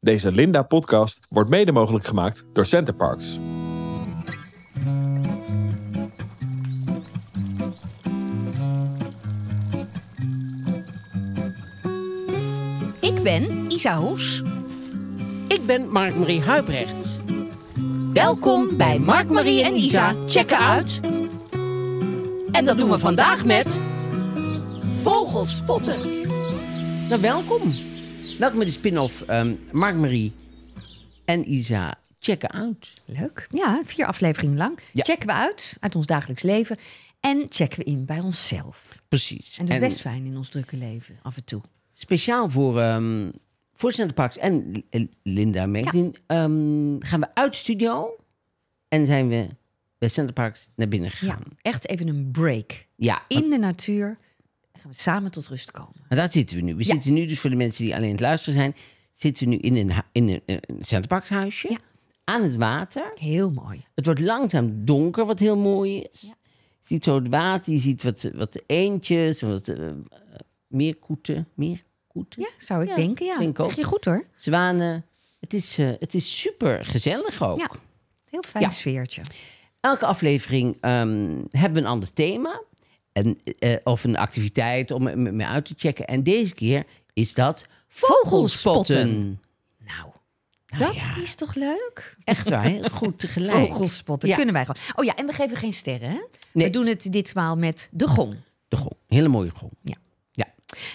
Deze Linda-podcast wordt mede mogelijk gemaakt door Centerparks. Ik ben Isa Hoes. Ik ben Mark-Marie Huibrecht. Welkom bij Mark-Marie en Isa checken uit. En dat doen we vandaag met... vogelspotten. spotten. Nou, welkom. Welkom bij de spin-off um, ehm, Mark-Marie en Isa checken out. Leuk. Ja, vier afleveringen lang. Checken we uit uit ons dagelijks leven. En checken we in bij onszelf. Precies. En dat is best fijn in ons drukke leven, af en toe. Speciaal voor, um, voor Parks en Linda Magazine ehm, gaan we uit studio. En zijn we bij Center Parks naar binnen gegaan. Ja, echt even een break. Ja. In de natuur gaan we samen tot rust komen. Maar daar zitten we nu. We zitten nu, dus voor de mensen die alleen aan het luisteren zijn, zitten we nu in een, in een, eh, een Aan het water. Heel mooi. Het wordt langzaam donker, wat heel mooi is. Je ziet zo het water, je ziet wat, wat eendjes, wat uh, eh, meerkoeten. Meerkoeten? Ja, zou ik denken, ja. Denk zeg je goed hoor. Zwanen. Het is, eh, het is super gezellig ook. Ja, heel fijn sfeertje. Elke aflevering ehm, hebben we een ander thema. En, eh, of een activiteit om me uit te checken. En deze keer is dat vogelspotten. Nou, nou, dat is toch leuk? Echt waar, heel goed tegelijk. Vogelspotten kunnen wij gewoon. Oh ja, en we geven geen sterren, hè? Nee. We doen het ditmaal met de gong. De gong, hele mooie gong. Ja. ja.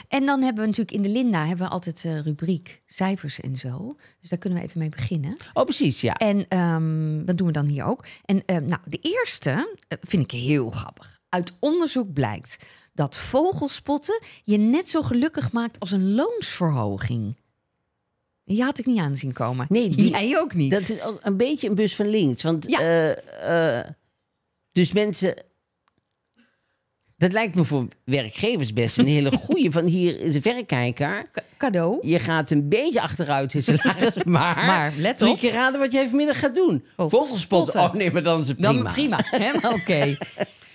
En dan hebben we natuurlijk in de Linda hebben we altijd uh, rubriek cijfers en zo. Dus daar kunnen we even mee beginnen. Oh, precies, ja. En ehm, dat doen we dan hier ook. En ehm, nou, de eerste eh, vind ik heel grappig. Uit onderzoek blijkt dat vogelspotten je net zo gelukkig maakt als een loonsverhoging. Die had ik niet aan zien komen. Nee, die, jij ook niet. Dat is ook een beetje een bus van links. Want ja. Eh, eh, dus mensen dat lijkt me voor werkgevers best een hele goeie. Van hier is een verrekijker. cadeau. Je gaat een beetje achteruit in salaris, maar... maar let op. Drie keer raden wat even vanmiddag gaat doen. Oh, Vogelspot. Oh nee, maar dan is prima. Dan prima. Oké.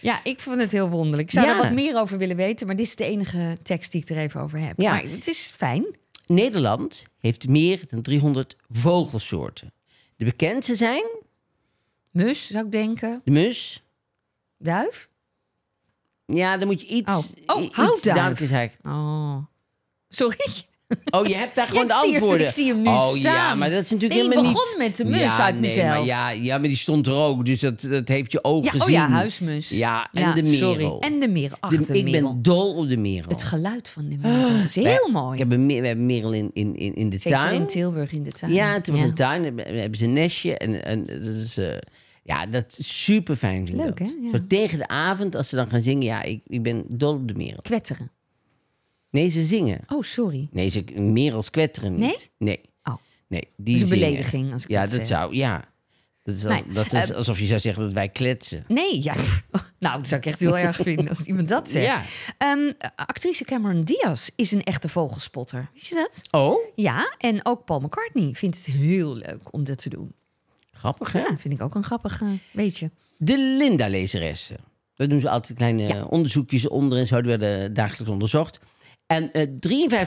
Ja, ik vond het heel wonderlijk. Ik zou ja. er wat meer over willen weten, maar dit is de enige tekst die ik er even over heb. Ja. Maar het is fijn. Nederland heeft meer dan 300 vogelsoorten. De bekendste zijn... Mus, zou ik denken. De mus. Duif. Ja, dan moet je iets, oh. Oh, iets duimpjes Oh. Sorry? Oh, je hebt daar gewoon de antwoorden. ik zie hem nu oh, ja, maar dat is natuurlijk helemaal niet... begon met de mus ja, uit nee, mezelf. Maar ja, ja, maar die stond er ook. Dus dat, dat heeft je oog gezien. Oh ja, huismus. Ja, en de merel. Sorry. En de merel. achter de, de ik ben dol op de merel. Het geluid van de merel ah. is heel mooi. Ik heb een, we hebben merel in, in, in, in de tuin. in Tilburg in de tuin. Ja, in Tilburg in de tuin. Hebben, hebben ze een nestje. En, en dat is... Eh, ja, dat is super fijn. tegen de avond, als ze dan gaan zingen. Ja, ik, ik ben dol op de merel. Kwetteren. Nee, ze zingen. Oh, sorry. Nee, ze, merels kwetteren niet. Nee? Nee. Oh. Nee, die dat is een belediging, als ik Ja, dat, zou, ja. Dat is, dat is eh, alsof je zou zeggen dat wij kletsen. Nee, ja. nou, dat zou ik echt heel erg vinden als iemand dat zegt. Ja. Ehm, actrice Cameron Diaz is een echte vogelspotter. Weet je dat? Oh? Ja, en ook Paul McCartney vindt het heel leuk om dat te doen. Grappig, hè? Ja, vind ik ook een grappig weetje. De Linda-lezeressen. Daar doen ze altijd kleine onderzoekjes onder en zo. Die werden dagelijks onderzocht. En uh, eh,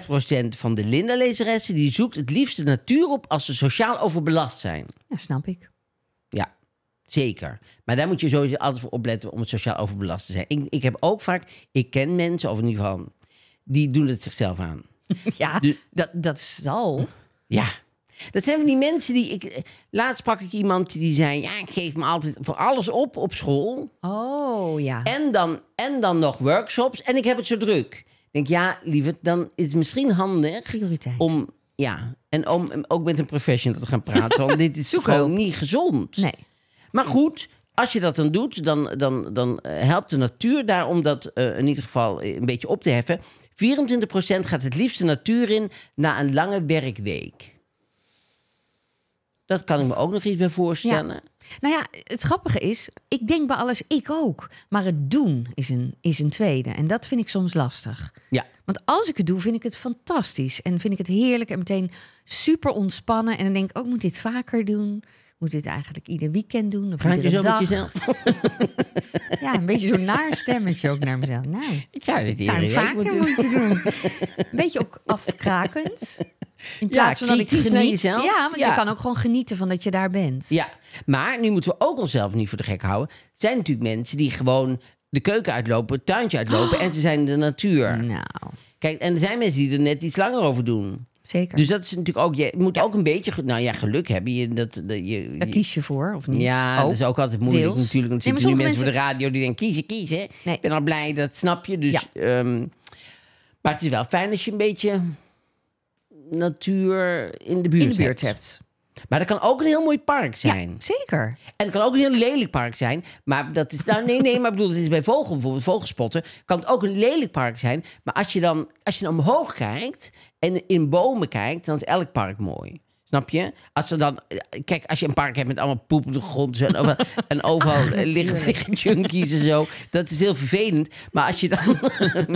53% van de Linda-lezeressen die zoekt het liefst de natuur op als ze sociaal overbelast zijn. Ja, snap ik. Ja, zeker. Maar daar moet je sowieso altijd voor opletten om het sociaal overbelast te zijn. Ik, ik heb ook vaak, ik ken mensen, of in ieder geval, die doen het zichzelf aan. Ja, dat, dat zal. Ja, dat zijn van die mensen die ik. Eh, laatst sprak ik iemand die zei: Ja, ik geef me altijd voor alles op op school. Oh ja. En dan, en dan nog workshops. En ik heb het zo druk. Ik denk, ja, lieverd, dan is het misschien handig. Prioriteit. Om, ja, en om ook met een professional te gaan praten. want dit is gewoon niet gezond. Nee. Maar goed, als je dat dan doet, dan, dan, dan eh, helpt de natuur daar om dat eh, in ieder geval een beetje op te heffen. 24% gaat het liefst de natuur in na een lange werkweek. Dat kan ik me ook nog iets bij voorstellen. Nou ja, het grappige is, ik denk bij alles, ik ook. Maar het doen is een, is een tweede. En dat vind ik soms lastig. Ja. Want als ik het doe, vind ik het fantastisch. En vind ik het heerlijk en meteen super ontspannen. En dan denk ik, ook oh, moet dit vaker doen moet dit eigenlijk ieder weekend doen. Of Praat je dag. met jezelf? ja, een beetje zo'n naar stemmetje ook naar mezelf. Nee, nou, ik zou dit hier vaker moeten doen. Een beetje ook afkrakend. In plaats van dat ik geniet. Ja, want ja. je kan ook gewoon genieten van dat je daar bent. Ja, maar nu moeten we ook onszelf niet voor de gek houden. Het zijn natuurlijk mensen die gewoon de keuken uitlopen, het tuintje uitlopen oh. en ze zijn in de natuur. Nou. Kijk, en er zijn mensen die er net iets langer over doen. Dus dat is natuurlijk ook, je moet ook een beetje, nou ja, geluk hebben. Je, dat, je, Daar kies je voor, of niet? Ja, dat is ook altijd moeilijk natuurlijk. Want er zitten nu mensen voor de radio die denken, kiezen, kiezen. Ik ben al blij, dat snap je. Dus, ehm, maar het is wel fijn als je een beetje natuur in de buurt, hebt. Maar dat kan ook een heel mooi park zijn. Ja, zeker. En het kan ook een heel lelijk park zijn. Maar dat is. Nou, nee, nee, maar bedoel, het is bij vogel, bijvoorbeeld vogelspotten. Kan het ook een lelijk park zijn. Maar als je dan als je dan omhoog kijkt en in bomen kijkt, dan is elk park mooi. Snap je? Als ze dan, kijk, als je een park hebt met allemaal poep op de grond en overal, en liggen, junkies en zo, dat is heel vervelend. Maar als je dan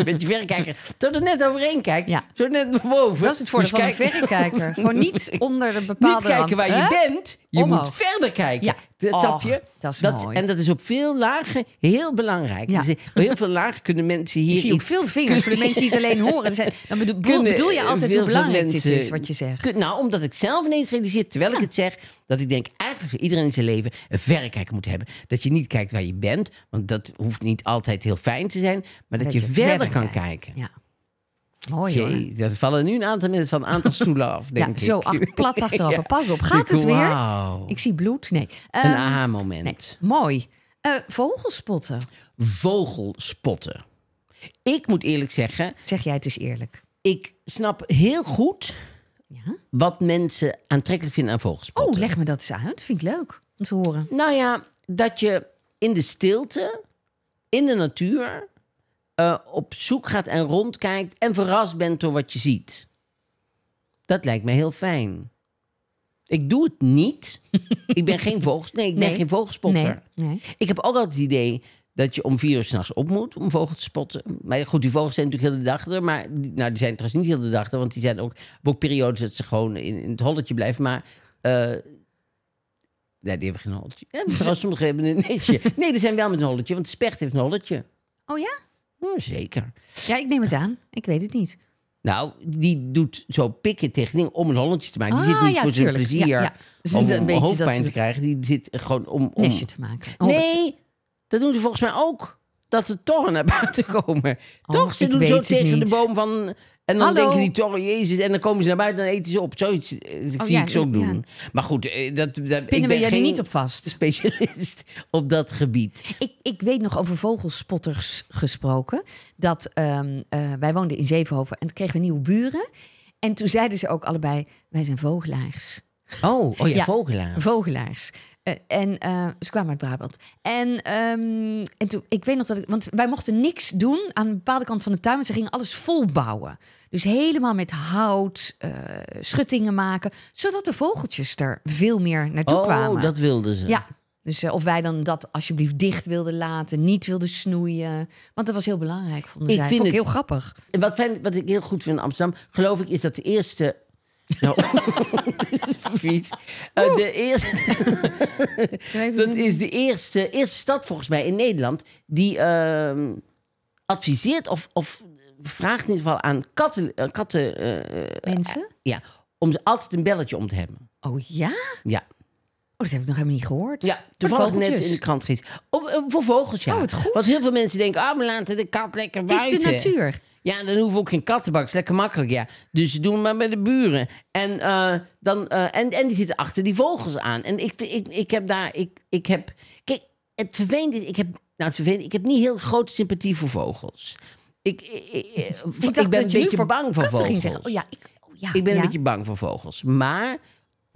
met je verrekijker tot er net overheen kijkt, ja. zo net naar boven. Dat is het voor dus van kijken, verrekijker. Gewoon niet onder een bepaalde Niet kijken waar je bent, je moet verder kijken. Ja. Dat, oh, snap je? Dat is En dat is op veel lagen heel belangrijk. Ja. Dus op heel veel lagen kunnen mensen hier... Ik zie ook veel vingers voor de mensen die het alleen horen. Dan bedoel, bedoel je altijd hoe belangrijk dit is, wat je zegt. Nou, omdat ik zelf nou ineens realiseert, terwijl ik het zeg, dat ik denk eigenlijk voor iedereen in zijn leven een verrekijker moet hebben. Dat je niet kijkt waar je bent, want dat hoeft niet altijd heel fijn te zijn, maar dat, je, verder kan kijken. Ja. Mooi Jee, Er vallen nu een aantal mensen van een aantal stoelen af, denk ja, Zo plat achterover. Pas op, gaat het weer? Wow. Ik zie bloed. Nee. een ehm, aha-moment. Nee. Mooi. Uh, vogelspotten. Vogelspotten. Ik moet eerlijk zeggen... Zeg jij het eens eerlijk. Ik snap heel goed wat mensen aantrekkelijk vinden aan vogelspotten. Oh, leg me dat eens uit. Vind ik leuk om te horen. Nou ja, dat je in de stilte, in de natuur, eh, op zoek gaat en rondkijkt en verrast bent door wat je ziet. Dat lijkt me heel fijn. Ik doe het niet. ik ben geen vogels. Nee, ik ben geen vogelspotter. Nee. Ik heb ook altijd het idee dat je om vier uur s'nachts op moet om vogels te spotten. Maar goed, die vogels zijn natuurlijk heel de dag er. Maar die, nou, die zijn trouwens niet heel de dag er. Want die zijn ook, ook periodes dat ze gewoon in, in het holletje blijven. Maar nee, eh, die hebben geen holletje. Ja, trouwens, sommigen hebben een netje. Nee, die zijn wel met een holletje. Want de specht heeft een holletje. Oh ja? zeker. Ja, ik neem het aan. Ik weet het niet. Nou, die doet zo pikken tegen dingen om een holletje te maken. Die ah, zit niet voor zijn plezier ja, ja. beetje hoofdpijn te krijgen. Die zit gewoon om... om... Nestje te maken. nee, dat doen ze volgens mij ook. Dat de torren naar buiten komen. Oh, Toch? Ze doen zo tegen de boom van... En dan Hallo. denken die torren, jezus. En dan komen ze naar buiten en eten ze op. Zoiets eh, zie oh ik zo doen. Maar goed, eh, dat, ik ben jij geen niet op vast. specialist op dat gebied. Ik, ik weet nog over vogelspotters gesproken. Dat, ehm, eh, wij woonden in Zevenhoven en kregen we nieuwe buren. En toen zeiden ze ook allebei, wij zijn vogelaars. Oh, oh ja, vogelaars. Vogelaars. Eh, en uh, ze kwamen uit Brabant. En, ehm, en toen, ik weet nog dat ik. Want wij mochten niks doen aan een bepaalde kant van de tuin. ze gingen alles volbouwen. Dus helemaal met hout, eh, schuttingen maken. Zodat de vogeltjes er veel meer naartoe oh, kwamen. Oh, dat wilden ze. Ja. Dus of wij dan dat alsjeblieft dicht wilden laten, niet wilden snoeien. Want dat was heel belangrijk, vonden ik Vind Vond ik het, heel grappig. Wat, wat ik heel goed vind in Amsterdam, geloof ik, is dat de eerste nou, fiets. Eh, de eerste, dat is de eerste, eerste stad volgens mij in Nederland die ehm, adviseert of, of vraagt in ieder geval aan katten. Eh, eh, mensen? ja, om altijd een belletje om te hebben. Oh ja? Ja. Oh, dat heb ik nog helemaal niet gehoord. Ja, toevallig net in de krant gisteren. Voor vogels, ja. Oh, wat goed. Want heel veel mensen denken, ah, oh, laten de kat lekker buiten. Het is de natuur. Ja, dan hoeven we ook geen kattenbak. is lekker makkelijk, ja. Dus ze doen het maar met de buren. En, eh, dan, eh, en, en die zitten achter die vogels aan. En ik, ik, ik heb daar... Ik, ik heb, kijk, het vervelende Ik heb, nou, het vervelende, ik heb niet heel grote sympathie voor vogels. Ik, ik, ik, ik ben een beetje bang voor vogels. zeggen. Oh, ja, ik, oh, ja, ik ben een beetje bang voor vogels. Maar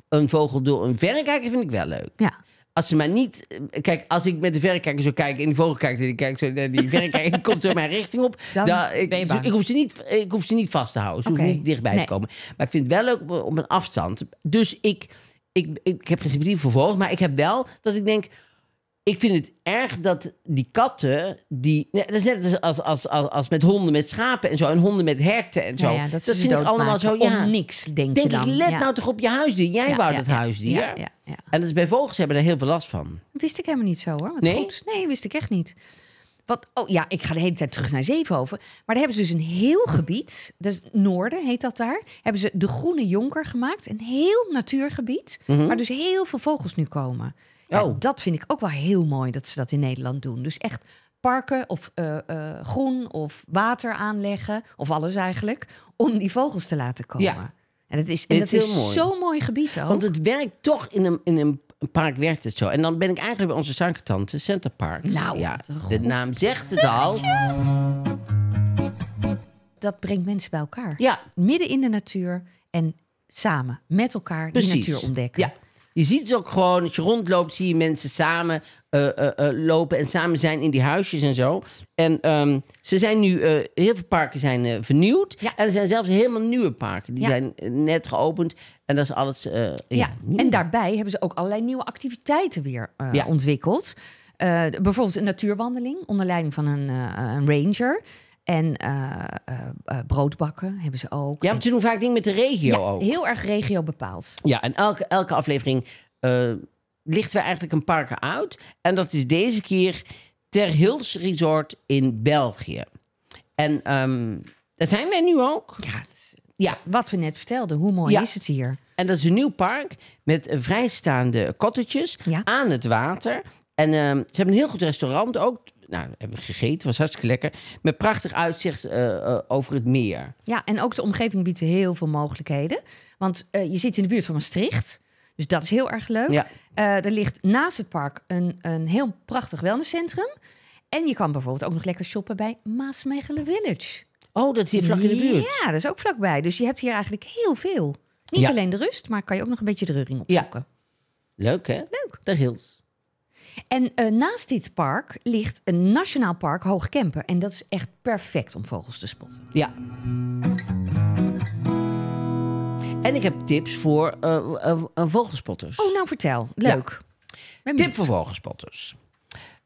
een vogel door een verrekijker vind ik wel leuk. Ja. Als ze maar niet... Eh, kijk, als ik met de verrekijker zo kijk... in die vogelkijker die kijkt zo naar eh, die verrekijker... komt er mijn richting op... Dan ik, ben je ik, hoef ze niet, ik hoef ze niet vast te houden. Ze okay. niet dichtbij te komen. Maar ik vind het wel leuk op een afstand. Dus ik, ik, ik, heb geen sympathie vervolgd... maar ik heb wel dat ik denk ik vind het erg dat die katten, die. Nee, dat is net als, als, als, als met honden, met schapen en zo. En honden met herten en zo. Ja, dat, dat vind ik allemaal zo. Ja, om niks, denk, je ik. Let nou toch op je huisdier. Jij wou dat huisdier. Ja, En dat is bij vogels hebben daar heel veel last van. wist ik helemaal niet zo hoor. Wat nee? Goed. Nee, wist ik echt niet. Wat, oh ja, ik ga de hele tijd terug naar Zevenhoven. Maar daar hebben ze dus een heel gebied, dus Noorden heet dat daar. Hebben ze de Groene Jonker gemaakt. Een heel natuurgebied, mhm. waar dus heel veel vogels nu komen. Oh. dat vind ik ook wel heel mooi dat ze dat in Nederland doen. Dus echt parken of eh, eh, groen of water aanleggen, of alles eigenlijk, om die vogels te laten komen. Ja. En het is, en dat is, is zo'n mooi gebied ook. Want het werkt toch in een, in een park werkt het zo. En dan ben ik eigenlijk bij onze zakentanten, Center Park. Nou, ja, de naam zegt het al. Dat brengt mensen bij elkaar. Ja. Midden in de natuur en samen met elkaar Precies. die natuur ontdekken. Ja. Je ziet het ook gewoon, als je rondloopt, zie je mensen samen eh, eh, eh, lopen en samen zijn in die huisjes en zo. En ehm, ze zijn nu, heel veel parken zijn vernieuwd. En er zijn zelfs helemaal nieuwe parken. Die zijn net geopend en dat is alles. ja, ja en daarbij hebben ze ook allerlei nieuwe activiteiten weer ontwikkeld. bijvoorbeeld een natuurwandeling onder leiding van een, een ranger. En eh, eh, eh, broodbakken hebben ze ook. Ja, want ze doen vaak dingen met de regio ja, ook. Heel erg regio bepaald. Ja, en elke, elke aflevering lichten we eigenlijk een park uit. En dat is deze keer Ter Hils Resort in België. En um, ehm, dat zijn wij nu ook. Ja, ja. Wat we net vertelden, hoe mooi is het hier? En dat is een nieuw park met vrijstaande cottages aan het water. En ehm, ze hebben een heel goed restaurant ook nou, hebben we gegeten, was hartstikke lekker. Met prachtig uitzicht eh, eh, over het meer. Ja, en ook de omgeving biedt heel veel mogelijkheden. Want eh, je zit in de buurt van Maastricht. Dus dat is heel erg leuk. Ja. er ligt naast het park een, een heel prachtig wellnesscentrum. En je kan bijvoorbeeld ook nog lekker shoppen bij Maasmechelen Village. Oh, dat is hier vlak in de buurt. Ja, dat is ook vlakbij. Dus je hebt hier eigenlijk heel veel. Niet alleen de rust, maar kan je ook nog een beetje de reuring opzoeken. Ja. Leuk, hè? Leuk. De Hills. En eh, naast dit park ligt een nationaal park Hoogkempen. En dat is echt perfect om vogels te spotten. Ja. En ik heb tips voor eh, eh, vogelspotters. Oh, nou vertel. Leuk. Tip voor vogelspotters.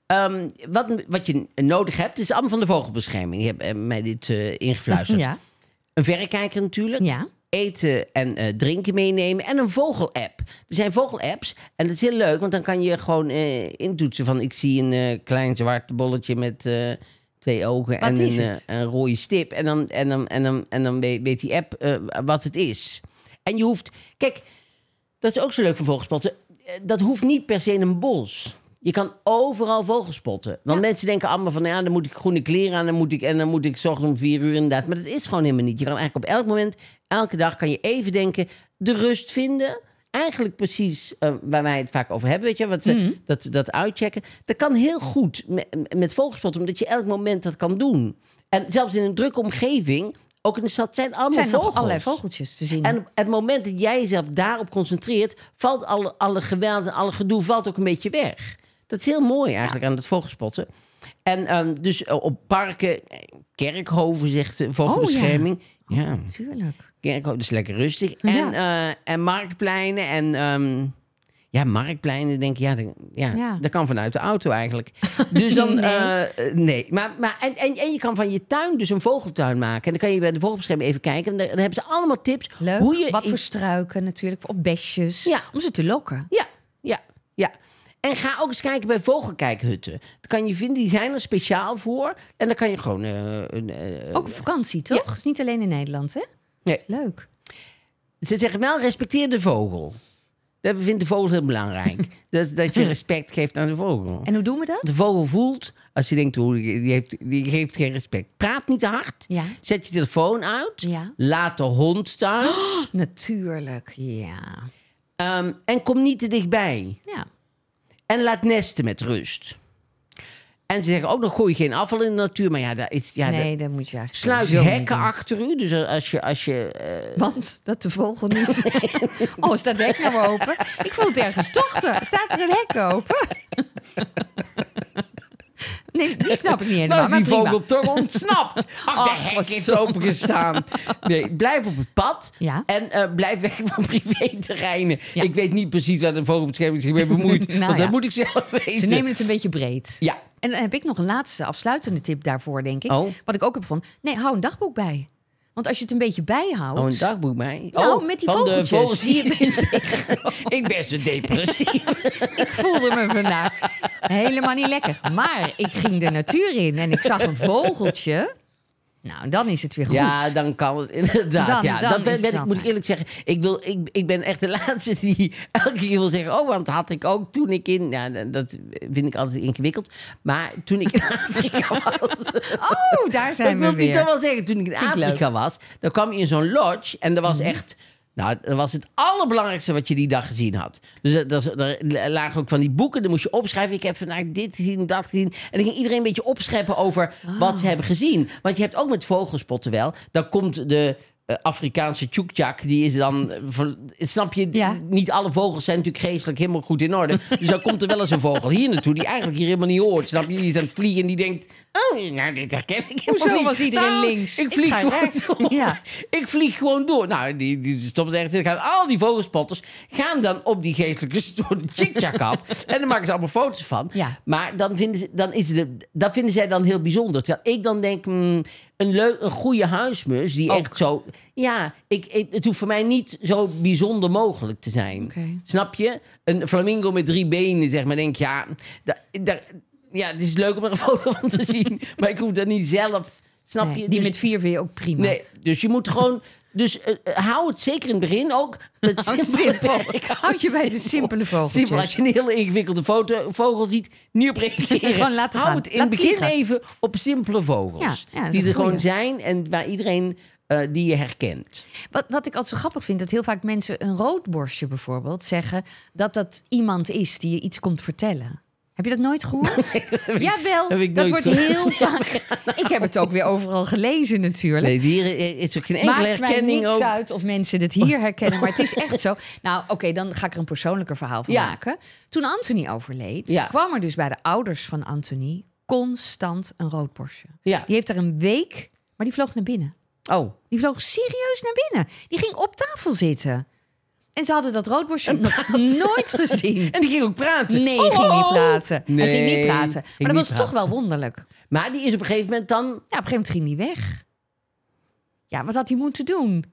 Ehm, wat, wat je nodig hebt, is allemaal van de vogelbescherming. Je hebt mij dit ingefluisterd. Ja. Een verrekijker natuurlijk. Ja eten en eh, drinken meenemen. En een vogel-app. Er zijn vogel-apps. En dat is heel leuk, want dan kan je gewoon uh, intoetsen van... ik zie een eh, klein zwart bolletje met twee ogen en een, een, rode stip. En dan, en dan, en dan, en dan weet die app wat het is. En je hoeft... Kijk, dat is ook zo leuk voor vogelspotten. Dat hoeft niet per se een bos. Je kan overal vogels spotten. Want mensen denken allemaal van, ja, dan moet ik groene kleren aan, dan moet ik, en dan moet ik zorgen om vier uur inderdaad. Maar dat is gewoon helemaal niet. Je kan eigenlijk op elk moment, elke dag, kan je even denken, de rust vinden. Eigenlijk precies eh, waar wij het vaak over hebben, weet je, wat, mm dat, dat uitchecken. Dat kan heel goed met, met vogelspotten, omdat je elk moment dat kan doen. En zelfs in een drukke omgeving, ook in de stad zijn allemaal vogels. vogeltjes te zien. En op het moment dat jij jezelf daarop concentreert, valt alle, alle geweld en alle gedoe valt ook een beetje weg. Dat is heel mooi eigenlijk aan het vogelspotten. En ehm, dus eh, op parken, kerkhoven, zegt vogelbescherming. Oh, ja. natuurlijk. Kerkhoven is lekker rustig. En, eh, en marktpleinen en... Ehm, ja, marktpleinen denk ik, ja, ja, dat kan vanuit de auto eigenlijk. Dus dan, nee. Eh, nee. Maar, maar, en, en, en je kan van je tuin dus een vogeltuin maken. En dan kan je bij de vogelbescherming even kijken. En dan, hebben ze allemaal tips. Leuk, hoe je wat voor struiken natuurlijk, op besjes. Ja. Om ze te lokken. Ja, ja, ja. En ga ook eens kijken bij vogelkijkhutten. Dat kan je vinden, die zijn er speciaal voor. En dan kan je gewoon... Eh, eh, ook op vakantie, toch? is niet alleen in Nederland, hè? Nee. Leuk. Ze zeggen wel, respecteer de vogel. Dat vinden de vogel heel belangrijk. dat, dat je respect geeft aan de vogel. En hoe doen we dat? De vogel voelt, als je denkt, hoe die, heeft, die geeft geen respect. Praat niet te hard. Ja. Zet je telefoon uit. Ja. Laat de hond thuis. natuurlijk, ja. Ehm, en kom niet te dichtbij. Ja. En laat nesten met rust. En ze zeggen ook, nog gooi je geen afval in de natuur. Maar ja, dat is... Ja, nee, dat moet je eigenlijk Sluit hekken achter u. Dus als je... Als je eh, Want dat de vogel niet... oh, staat het hek nou open? Ik voel het ergens tochten. Staat er een hek open? Nee, die snap ik niet helemaal. is nou, die vogel toch ontsnapt. Ach, de oh, hek is opengestaan. Nee, blijf op het pad. En eh, blijf weg van privéterreinen. Ik weet niet precies waar de vogelbescherming zich mee bemoeit. Nou want dat moet ik zelf weten. Ze nemen het een beetje breed. Ja. En dan heb ik nog een laatste afsluitende tip daarvoor, denk ik. Oh. Wat ik ook heb gevonden. Nee, hou een dagboek bij. Want als je het een beetje bijhoudt... Oh, een dagboek bij? Nou, oh, met die van de vogels die het in Ik ben zo depressief. ik voelde me vandaag helemaal niet lekker. Maar ik ging de natuur in en ik zag een vogeltje... Nou, dan is het weer goed. Ja, dan kan het inderdaad. Dan, ja. Dan dat ben, ben ik, moet ik eerlijk zeggen. Ik, wil, ik, ik ben echt de laatste die elke keer wil zeggen... oh, want had ik ook toen ik in... Ja, dat vind ik altijd ingewikkeld. Maar toen ik in Afrika was... Oh, daar zijn we weer. Dat wil niet toch wel zeggen. Toen ik in Afrika was, dan kwam je in zo'n lodge... en er was mhm. echt nou, dat was het allerbelangrijkste wat je die dag gezien had. Dus eh, er, lagen ook van die boeken, daar moest je opschrijven. Ik heb vandaag dit gezien, dat gezien. En dan ging iedereen een beetje opscheppen over wat ze ah. hebben gezien. Want je hebt ook met vogelspotten wel, dan komt de, eh, Afrikaanse tjoekjak, die is dan... Eh, snap je? Niet alle vogels zijn natuurlijk geestelijk helemaal goed in orde. Dus dan komt er wel eens een vogel hier naartoe die eigenlijk hier helemaal niet hoort. Snap je? Die is aan het vliegen en die denkt... Oh, nou, dit herken ik helemaal Hoezo niet. was iedereen nou, links? Ik vlieg, gewoon door. Ja. ik vlieg gewoon door. Nou, die, die stopt ergens al die vogelspotters... gaan dan op die geestelijke stoorde tjoekjak af. en dan maken ze allemaal foto's van. Ja. Maar dan vinden, ze, dan, is de, dat vinden zij dan heel bijzonder. Terwijl ik dan denk... Hmm, een, leuk, een goede huismus die echt zo. Ja, ik, het hoeft voor mij niet zo bijzonder mogelijk te zijn. Snap je? Een flamingo met drie benen, zeg maar. Denk ja, daar, ja, het is leuk om er een foto van te zien, maar ik hoef dat niet zelf. Snap je? Die dus met vier vind ook prima. Nee, dus je moet gewoon dus eh, eh, hou het zeker in het begin ook het houd simpele simpel. Ik houd je bij de simpele vogels. Simpel, als je een hele ingewikkelde foto, vogel ziet, niet op laten Hou gaan. het in het begin even op simpele vogels. die er gewoon zijn en waar iedereen eh, die je herkent. Wat, wat ik altijd zo grappig vind, dat heel vaak mensen een roodborstje bijvoorbeeld zeggen... dat dat iemand is die je iets komt vertellen. Heb je dat nooit gehoord? Ja Jawel, dat, wordt heel vaak. Ik heb het ook weer overal gelezen natuurlijk. Nee, hier is ook geen enkele Maakt herkenning mij niks ook. uit of mensen het hier herkennen, maar het is echt zo. Nou, oké, dan ga ik er een persoonlijker verhaal van maken. Toen Anthony overleed, kwam er dus bij de ouders van Anthony constant een rood Porsche. Ja. Die heeft er een week, maar die vloog naar binnen. Oh. Die vloog serieus naar binnen. Die ging op tafel zitten. En ze hadden dat roodborstje nog nooit gezien. En die ging ook praten. Nee, oh, ging niet oh. praten. Nee, hij ging niet praten. maar dat was toch wel wonderlijk. Maar die is op een gegeven moment dan... Ja, op een gegeven moment ging die weg. Ja, wat had hij moeten doen?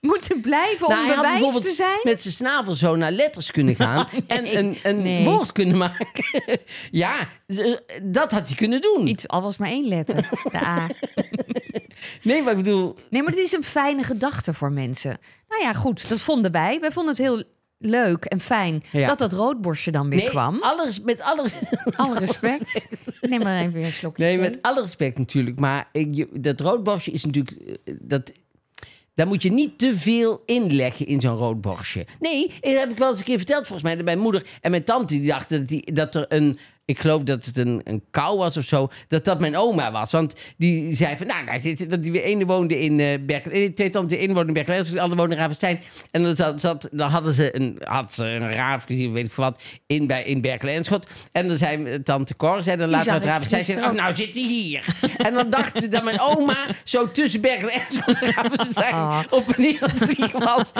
Moeten blijven nou, om te zijn? met zijn snavel zo naar letters kunnen gaan... en een, een woord kunnen maken. ja, eh, dat had hij kunnen doen. Iets, al was maar één letter. De A. Nee, maar ik bedoel... Nee, maar het is een fijne gedachte voor mensen. Nou ja, goed, dat vonden wij. Wij vonden het heel leuk en fijn dat dat roodborstje dan weer nee, kwam. met alle, alle respect. Neem maar even een slokje. Nee, met alle respect natuurlijk. Maar je, dat roodborstje is natuurlijk. Eh, dat, daar moet je niet te veel leggen in zo'n roodborstje. Nee, dat heb ik wel eens een keer verteld volgens mij. Mijn moeder en mijn tante die dachten dat, die, dat er een ik geloof dat het een, een kou was of zo, dat dat mijn oma was. Want die zei van, nou, die ene woonde in eh, Berkeley, eh, twee tante woonde in Berkeley, de andere woonde in Ravenstein. En dan, zat, dan hadden ze een, had ze een raaf weet ik wat, in, bij, in Berkeley en Schot. En dan zei eh, tante Cor, zei dan later uit Ravenstein, zei, oh, nou zit die hier. en dan dacht ze dat mijn oma zo tussen Berkeley en Schot Ravenstein ah. op een heel was.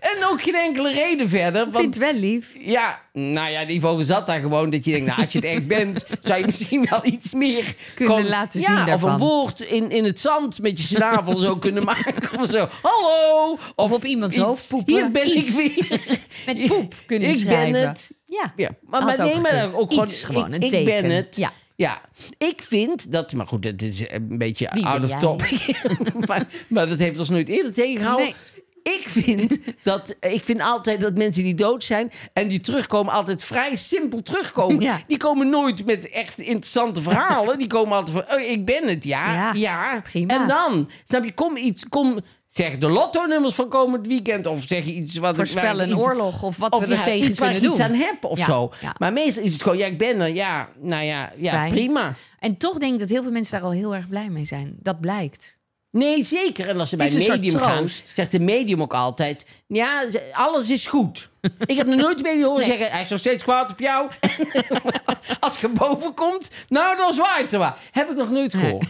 en ook geen enkele reden verder. Ik vind het wel lief. Ja, nou ja, die vogel zat daar gewoon, dat je denkt, nou, je het echt bent, zou je misschien wel iets meer kunnen laten zien. daarvan. Of een woord in, in het zand met je snavel zo kunnen maken. Of zo. Hallo! Of, of op iemands hoofd poepen. Hier ben iets. ik weer. Met poep kunnen ik schrijven. Ik ben het. Ja, ja. maar, maar neem maar ook gewoon, iets, gewoon ik, een ik ben het. Ja. Ja, ik vind dat. Maar goed, dat is een beetje out of topic. maar, maar, dat heeft ons nooit eerder tegengehouden. Ik vind, dat, ik vind altijd dat mensen die dood zijn en die terugkomen, altijd vrij simpel terugkomen. Die komen nooit met echt interessante verhalen. Die komen altijd van: oh, ik ben het, ja. Ja, En dan, snap je, kom iets, kom. Zeg de lotto-nummers van komend weekend. Of zeg je iets wat... Voorspel een oorlog of wat we er tegen iets Iets aan hebben of zo. Maar meestal is het gewoon, ja, ik ben er. Ja, nou ja, ja prima. En toch denk ik dat heel veel mensen daar al heel erg blij mee zijn. Dat blijkt. Nee, zeker. En als ze bij een medium gaan, zegt de medium ook altijd... Ja, alles is goed. Ik heb nog nooit een medium horen zeggen... Hij is nog steeds kwaad op jou. als je boven komt, nou, dan zwaait er maar. Heb ik nog nooit gehoord.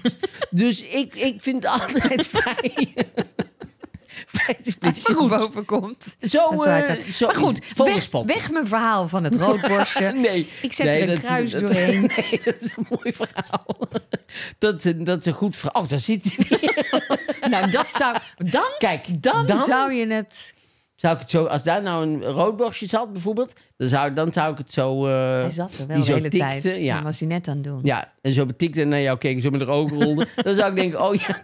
dus ik, ik vind het altijd fijn politici boven komt. Zo, zo, eh, zo maar goed, weg, weg, mijn verhaal van het roodborstje. nee, ik zet er een kruis dat, doorheen. Nee, dat is een mooi verhaal. dat, is, dat is een goed Oh, daar zit hij. nou, dat zou... Dan, Kijk, dan, dan zou je het... Zou ik het zo, als daar nou een roodborstje zat bijvoorbeeld, dan zou, dan zou ik het zo. Uh, zat er wel die de hele tikte, tijd. Ja. Dan was hij net aan het doen. Ja, en zo betikte en naar jou keek, zo met de ogen rolde. dan zou ik denken: oh ja,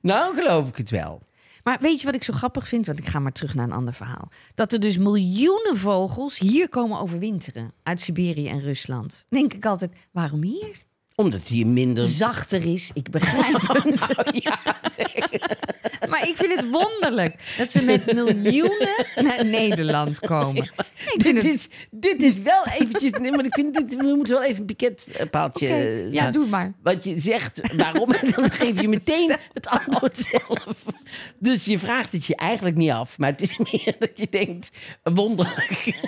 nou geloof ik het wel. Maar weet je wat ik zo grappig vind? Want ik ga maar terug naar een ander verhaal. Dat er dus miljoenen vogels hier komen overwinteren. Uit Siberië en Rusland. denk ik altijd, waarom hier? Omdat hij minder... Zachter is, ik begrijp het. ja, maar ik vind het wonderlijk dat ze met miljoenen naar Nederland komen. dit, is, dit is wel eventjes... maar ik vind dit, we moeten wel even een piketpaaltje... Eh, okay, ja, eh, doe maar. Wat je zegt waarom en dan geef je meteen het antwoord zelf. Dus je vraagt het je eigenlijk niet af. Maar het is meer dat je denkt, wonderlijk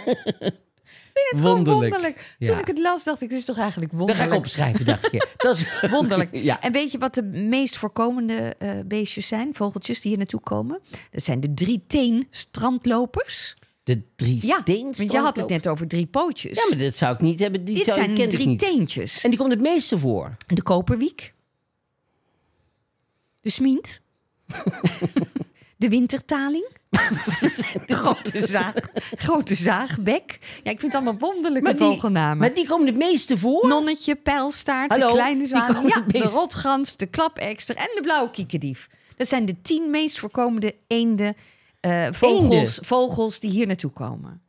vind het wonderlijk. gewoon wonderlijk. Toen ik het las, dacht ik, het is toch eigenlijk wonderlijk. Dat ga ik opschrijven, dacht je. Dat is wonderlijk. Ja. En weet je wat de meest voorkomende eh, beestjes zijn? Vogeltjes die hier naartoe komen? Dat zijn de drie drie-teen strandlopers. De drie ja, Want je had het net over drie pootjes. Ja, maar dat zou ik niet hebben. Die Dit zijn drie teentjes. En die komt het meeste voor. De koperwiek. De smint. de wintertaling. grote, zaag, grote zaagbek. Ja, ik vind het allemaal wonderlijke vogelnamen. Maar die komen het meeste voor? Nonnetje, pijlstaart, de kleine zwaan, ja, de rotgans, de klapekster en de blauwe kiekendief. Dat zijn de tien meest voorkomende eenden, eh, vogels, vogels die hier naartoe komen.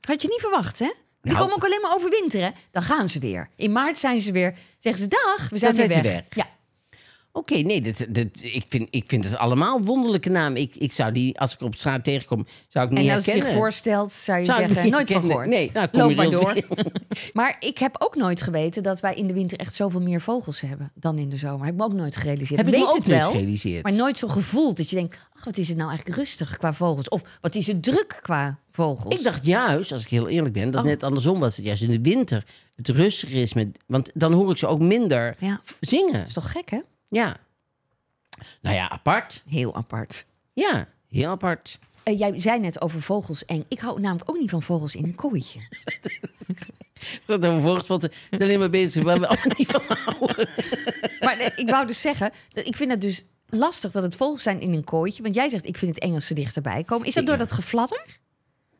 Had je niet verwacht, hè? Die nou. komen ook alleen maar overwinteren. Dan gaan ze weer. In maart zijn ze weer. Zeggen ze dag, we zijn, weer, weg. Ja, Oké, nee, dat ik, vind, ik vind het allemaal wonderlijke naam. Ik, ik zou die, als ik op straat tegenkom, zou ik niet herkennen. En als je zich voorstelt, zou je zou zeggen, nooit van gehoord. Nee, nou, kom Loop maar door. maar ik heb ook nooit geweten dat wij in de winter echt zoveel meer vogels hebben dan in de zomer. Heb ik me ook nooit gerealiseerd. Heb je Weet ook het wel, gerealiseerd. Maar nooit zo gevoeld dat je denkt, ach, wat is het nou eigenlijk rustig qua vogels? Of wat is het druk qua vogels? Ik dacht juist, als ik heel eerlijk ben, dat oh. net andersom was. Het juist in de winter het rustiger is. Met, want dan hoor ik ze ook minder zingen. Dat is toch gek, hè? Ja. Nou ja, apart. Heel apart. Ja, heel apart. Eh, jij zei net over vogels eng. Ik hou namelijk ook niet van vogels in een kooitje. dat over vogels is alleen maar bezig waar we allemaal niet van houden. maar eh, ik wou dus zeggen, ik vind het dus lastig dat het vogels zijn in een kooitje. Want jij zegt, ik vind het Engelse dichterbij komen. Is dat door dat gefladder?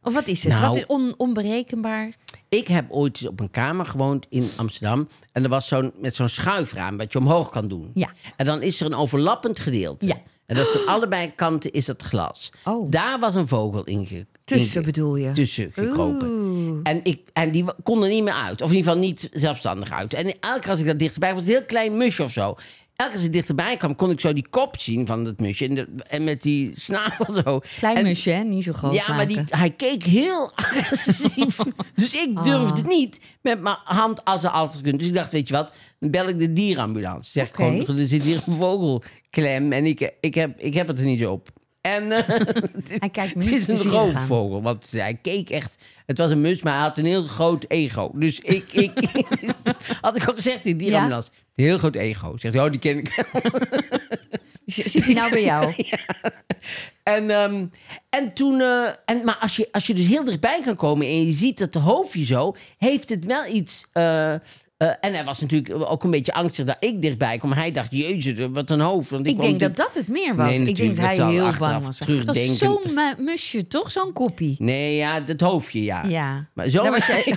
Of wat is het? wat nou, is onberekenbaar? Ik heb ooit op een kamer gewoond in Amsterdam. En er was zo'n met zo'n schuifraam wat je omhoog kan doen. Ja. En dan is er een overlappend gedeelte. Ja. En dat van allebei kanten is dat glas. Oh. Daar was een vogel in Tussen bedoel je? Tussen gekropen. En, ik, en die kon er niet meer uit. Of in ieder geval niet zelfstandig uit. En elke keer als ik dat dichterbij was, een heel klein musje of zo elke keer dichterbij kwam, kon ik zo die kop zien van dat musje. En, met die snavel zo. Klein musje, hè? Niet zo groot. Ja, maar die, hij keek heel agressief. dus ik ah. durfde niet met mijn hand als een kunnen. Dus ik dacht, weet je wat, dan bel ik de dierenambulance. Zeg gewoon, er zit hier een vogelklem en ik, ik, heb, ik heb het er niet op. En eh, hij kijkt me het is een roofvogel, want hij keek echt... Het was een mus, maar hij had een heel groot ego. Dus ik, ik, Had ik al gezegd in die ja. ambulance. Heel groot ego. Zegt hij, oh, die ken ik Zit hij nou bij jou? En, ehm, en toen... Eh, en, maar als je, als je dus heel dichtbij kan komen en je ziet dat de hoofdje zo... heeft het wel iets... Eh, eh, en hij was natuurlijk ook een beetje angstig dat ik dichtbij kwam. Hij dacht, jezus, wat een hoofd. Want ik, ik denk dat dat het meer was. ik denk dat hij heel bang was. Dat is zo'n musje, toch? Zo'n koppie. Nee, ja, het hoofdje, ja. ja. Maar zo... Daar, was je...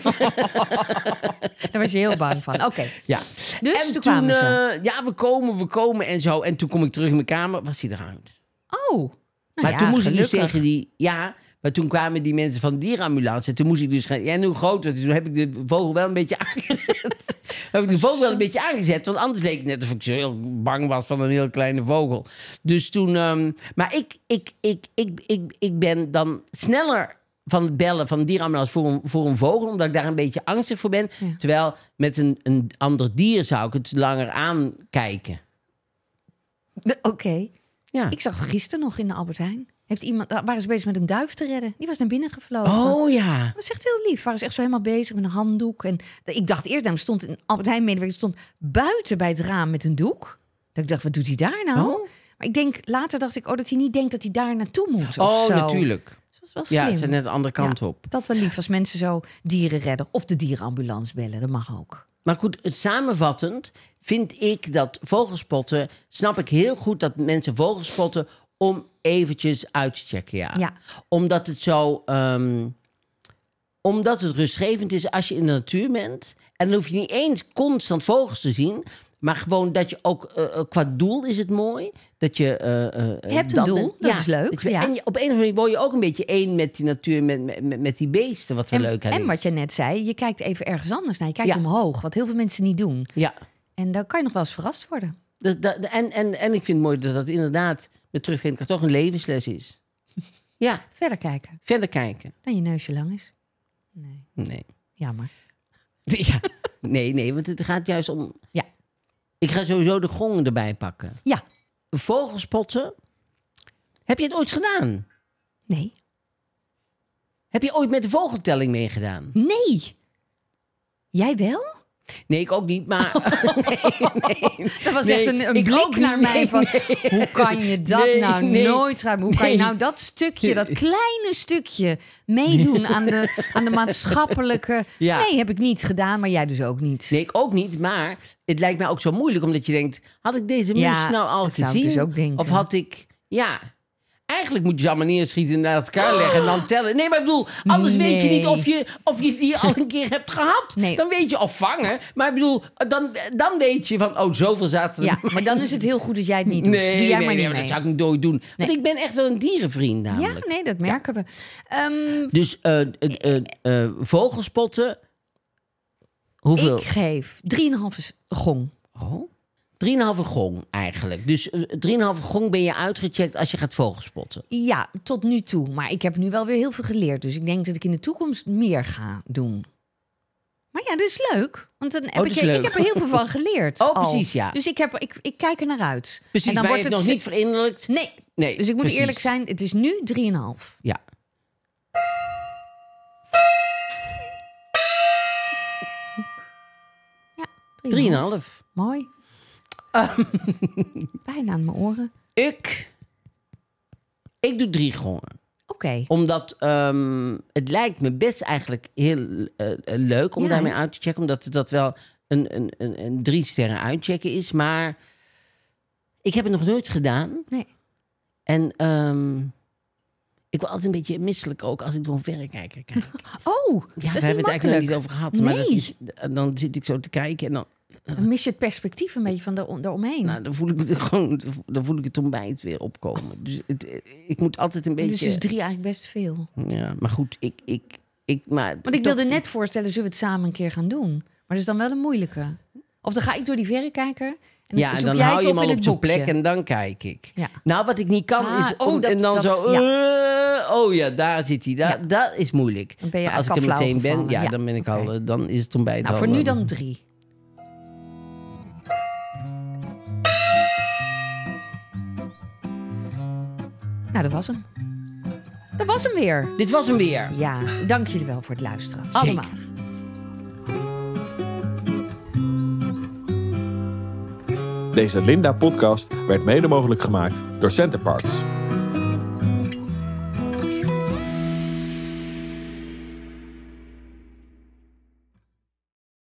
Daar was je heel bang van. Oké. Ja. Dus en toen, toen eh, ja, we komen, we komen en zo. En toen kom ik terug in mijn kamer, was hij eruit. Oh. Nou maar toen moest ik dus tegen die... Ja, maar toen kwamen die mensen van dierenambulance. En toen moest ik dus gaan... Ja, en hoe groot was Toen heb ik de vogel wel een beetje aangezet heb ik de vogel wel een beetje aangezet. Want anders leek het net of ik zo heel bang was van een heel kleine vogel. Dus toen... Ehm, maar ik, ik, ik, ik, ik, ik ben dan sneller van het bellen van dieren als voor een, voor een vogel, omdat ik daar een beetje angstig voor ben. Terwijl met een, een ander dier zou ik het langer aankijken. Oké. Ja. Ik zag gisteren nog in de Albert Heijn heeft iemand, ah, waren ze bezig met een duif te redden. Die was naar binnen gevlogen. Oh ja. Dat is echt heel lief. Waren ze echt zo helemaal bezig met een handdoek. En ik dacht eerst, nou, stond een Albert medewerker stond buiten bij het raam met een doek. Dat ik dacht, wat doet hij daar nou? Oh. Maar ik denk, later dacht ik, oh, dat hij niet denkt dat hij daar naartoe moet. oh, zo. natuurlijk. Het dus was wel ja, ze zijn net de andere kant op. Dat wel lief als mensen zo dieren redden. Of de dierenambulance bellen, dat mag ook. Maar goed, samenvattend vind ik dat vogelspotten. Snap ik heel goed dat mensen vogelspotten om eventjes uit te checken, ja. ja. Omdat het zo... Ehm, omdat het rustgevend is als je in de natuur bent. En dan hoef je niet eens constant vogels te zien. Maar gewoon dat je ook eh, eh, qua doel is het mooi. Dat je. Uh, hebt een doel, dat is leuk. ja. En op een of andere manier word je ook een beetje één met die natuur, met, met, met die beesten. Wat wel leuk hebben. En wat je net zei, je kijkt even ergens anders naar. Je kijkt omhoog, wat heel veel mensen niet doen. Ja. En daar kan je nog wel eens verrast worden. en, en, en ik vind het mooi dat dat inderdaad met terugkijken toch een levensles is. Ja. Verder kijken. Verder kijken. Dan je neusje lang is. Nee. Nee. Jammer. Ja. Nee, nee, want het gaat juist om... Ja. Ik ga sowieso de grongen erbij pakken. Ja. Vogelspotten. Heb je het ooit gedaan? Nee. Heb je ooit met de vogeltelling meegedaan? Nee. Jij wel? Nee, ik ook niet, maar... nee, nee, dat was echt een, een blik naar mij van... Hoe kan je dat nou nooit schrijven? Hoe kan je nou dat stukje, dat kleine stukje... meedoen aan de, aan de maatschappelijke... Nee, heb ik niet gedaan, maar jij dus ook niet. Nee, ik ook niet, maar het lijkt mij ook zo moeilijk... omdat je denkt, had ik deze moes nou al gezien? Dus of had ik... Ja, Eigenlijk moet je allemaal neerschieten naar elkaar leggen en dan oh! tellen. Nee, maar ik bedoel, anders weet je niet of je, of je die al een keer hebt gehad. Nee. Dan weet je, of vangen. Maar ik bedoel, dan, dan weet je van, oh, zoveel zaten er. Ja, maar dan is het heel goed dat jij het niet doet. Nee, jij maar nee, dat zou ik niet nooit doen. Want ik ben echt wel een dierenvriend namelijk. Ja, nee, dat merken we. Um, dus uh, uh, vogelspotten, hoeveel? Ik geef 3,5 gong. Oh. 3,5 gong eigenlijk. Dus 3,5 eh, gong ben je uitgecheckt als je gaat vogelspotten. Ja, tot nu toe. Maar ik heb nu wel weer heel veel geleerd. Dus ik denk dat ik in de toekomst meer ga doen. Maar ja, dat is leuk. Want dan heb oh, ik, ik heb er heel veel van geleerd. Oh, precies, ja. Dus ik, heb, ik, ik kijk er naar uit. Precies, en dan wordt het nog niet verinnerlijkt. Nee. nee dus ik moet eerlijk zijn, het is nu 3,5. Ja. Ja, 3,5. Mooi. Bijna aan mijn oren. Ik, ik doe drie gewoon. Oké. Omdat ehm, het lijkt me best eigenlijk heel eh, eh, leuk om daarmee uit te checken. Omdat dat wel een, een, een, een, drie sterren uitchecken is. Maar ik heb het nog nooit gedaan. Nee. En ehm, ik word altijd een beetje misselijk ook als ik door een verrekijker kijk. Oh, ja, daar hebben we het eigenlijk nog niet over gehad. Nee. Maar dat is, dan zit ik zo te kijken en dan... Dan mis je het perspectief een beetje van daaromheen. Nou, dan voel ik het gewoon, dan voel ik het ontbijt weer opkomen. Dus ik moet altijd een dus beetje. Dus is drie eigenlijk best veel. Ja, maar goed, ik. ik, ik maar Want ik wilde net voorstellen, zullen we het samen een keer gaan doen? Maar dat is dan wel een moeilijke. Of dan ga ik door die verrekijker. En ja, dan hou je hem al op zijn plek en dan kijk ik. Ja. Nou, wat ik niet kan ah, is... oh, en dan zo... Eh, oh ja, daar zit hij. Daar, Dat is moeilijk. als ik er meteen ben, ja, dan ben ik al... Eh, dan is het ontbijt nou, Voor nu dan drie. Nou, dat was hem. Dat was hem weer. Dit was hem weer. Ja, dank jullie wel voor het luisteren. Allemaal. Deze Linda-podcast werd mede mogelijk gemaakt door Centerparks.